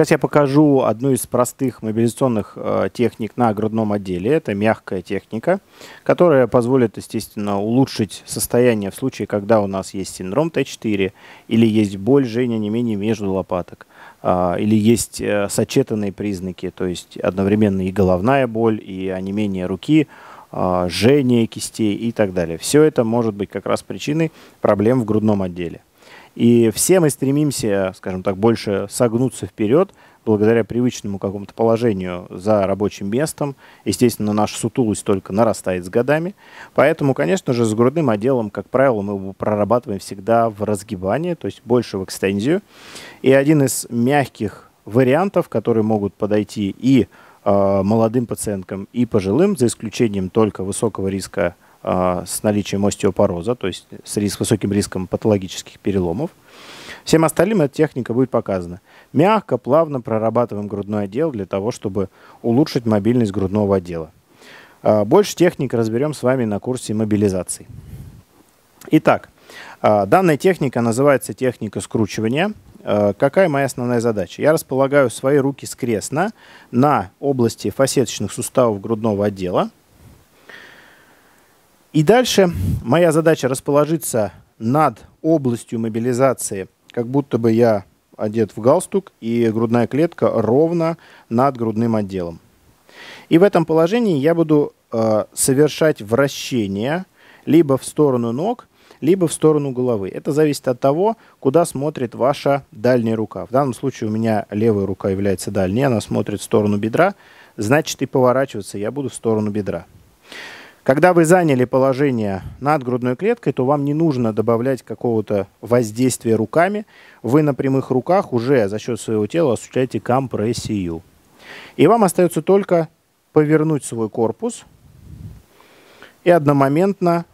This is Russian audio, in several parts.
Сейчас я покажу одну из простых мобилизационных э, техник на грудном отделе. Это мягкая техника, которая позволит, естественно, улучшить состояние в случае, когда у нас есть синдром Т4 или есть боль, жжение, не менее между лопаток а, или есть э, сочетанные признаки, то есть одновременно и головная боль, и онемение а, руки, а, жжение кистей и так далее. Все это может быть как раз причиной проблем в грудном отделе. И все мы стремимся, скажем так, больше согнуться вперед, благодаря привычному какому-то положению за рабочим местом. Естественно, наша сутулость только нарастает с годами. Поэтому, конечно же, с грудным отделом, как правило, мы его прорабатываем всегда в разгибании, то есть больше в экстензию. И один из мягких вариантов, которые могут подойти и э, молодым пациенткам, и пожилым, за исключением только высокого риска а, с наличием остеопороза, то есть с, рис, с высоким риском патологических переломов. Всем остальным эта техника будет показана. Мягко, плавно прорабатываем грудной отдел для того, чтобы улучшить мобильность грудного отдела. А, больше техник разберем с вами на курсе мобилизации. Итак, а, данная техника называется техника скручивания. Какая моя основная задача? Я располагаю свои руки скрестно на области фасеточных суставов грудного отдела – и дальше моя задача расположиться над областью мобилизации, как будто бы я одет в галстук и грудная клетка ровно над грудным отделом. И в этом положении я буду э, совершать вращение либо в сторону ног, либо в сторону головы. Это зависит от того, куда смотрит ваша дальняя рука. В данном случае у меня левая рука является дальней, она смотрит в сторону бедра, значит и поворачиваться я буду в сторону бедра. Когда вы заняли положение над грудной клеткой, то вам не нужно добавлять какого-то воздействия руками. Вы на прямых руках уже за счет своего тела осуществляете компрессию. И вам остается только повернуть свой корпус и одномоментно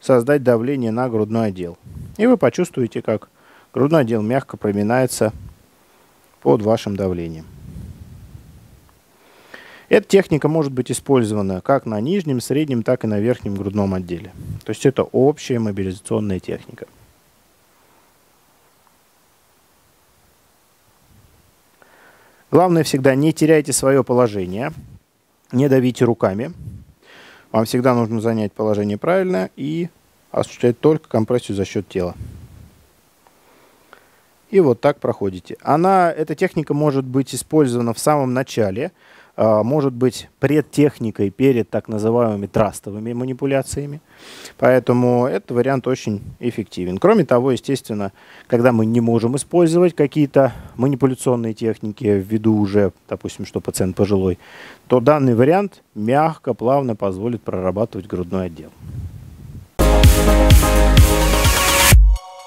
создать давление на грудной отдел. И вы почувствуете, как грудной отдел мягко проминается под вашим давлением. Эта техника может быть использована как на нижнем, среднем, так и на верхнем грудном отделе. То есть это общая мобилизационная техника. Главное всегда не теряйте свое положение, не давите руками. Вам всегда нужно занять положение правильно и осуществлять только компрессию за счет тела. И вот так проходите. Она, эта техника может быть использована в самом начале, а, может быть предтехникой перед так называемыми трастовыми манипуляциями. Поэтому этот вариант очень эффективен. Кроме того, естественно, когда мы не можем использовать какие-то манипуляционные техники ввиду уже, допустим, что пациент пожилой, то данный вариант мягко, плавно позволит прорабатывать грудной отдел.